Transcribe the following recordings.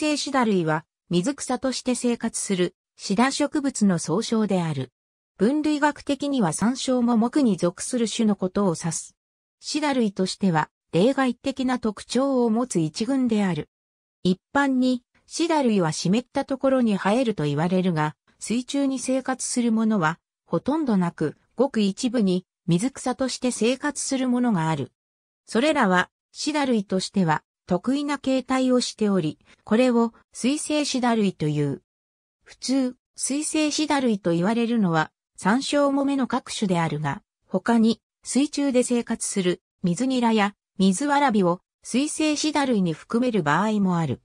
生シダ類は水草として生活するシダ植物の総称である。分類学的には山椒も木に属する種のことを指す。シダ類としては例外的な特徴を持つ一群である。一般にシダ類は湿ったところに生えると言われるが、水中に生活するものはほとんどなく、ごく一部に水草として生活するものがある。それらはシダ類としては得意な形態をしており、これを水性シダ類という。普通、水性シダ類と言われるのは、山椒もめの各種であるが、他に水中で生活する水ニラや水わらびを水性シダ類に含める場合もある。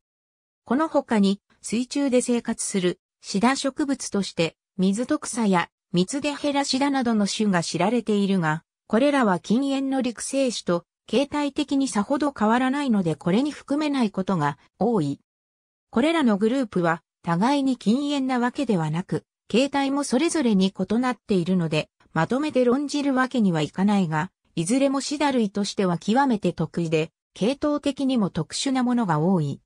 この他に水中で生活するシダ植物として水と草や水でヘラシダなどの種が知られているが、これらは禁煙の陸生種と形態的にさほど変わらないのでこれに含めないことが多い。これらのグループは互いに禁煙なわけではなく、形態もそれぞれに異なっているので、まとめて論じるわけにはいかないが、いずれもシダ類としては極めて得意で、系統的にも特殊なものが多い。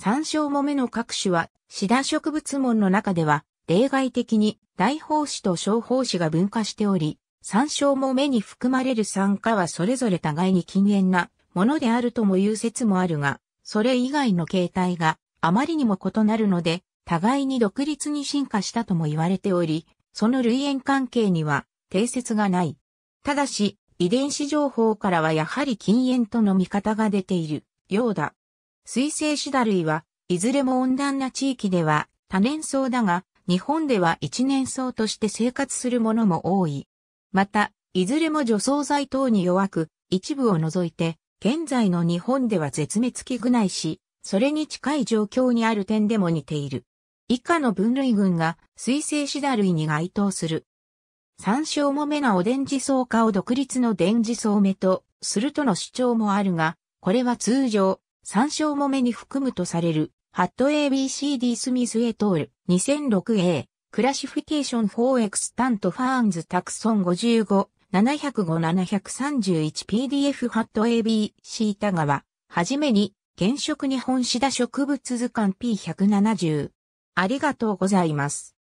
山椒もめの各種は、シダ植物門の中では、例外的に大胞子と小胞子が分化しており、山椒も目に含まれる酸化はそれぞれ互いに禁煙なものであるともいう説もあるが、それ以外の形態があまりにも異なるので、互いに独立に進化したとも言われており、その類縁関係には定説がない。ただし、遺伝子情報からはやはり禁煙との見方が出ているようだ。水生シダ類はいずれも温暖な地域では多年草だが、日本では一年草として生活するものも多い。また、いずれも除草剤等に弱く、一部を除いて、現在の日本では絶滅危惧ないし、それに近い状況にある点でも似ている。以下の分類群が水生シダ類に該当する。参照もめなお電磁層草科を独立の電磁層草目とするとの主張もあるが、これは通常、参照もめに含むとされる、ハット ABCD スミスエトール 2006A クラシフィケーション4エクスタントファーンズタクソン55、705-731PDF ハット ABC ガ川、はじめに、原色日本シダ植物図鑑 P170。ありがとうございます。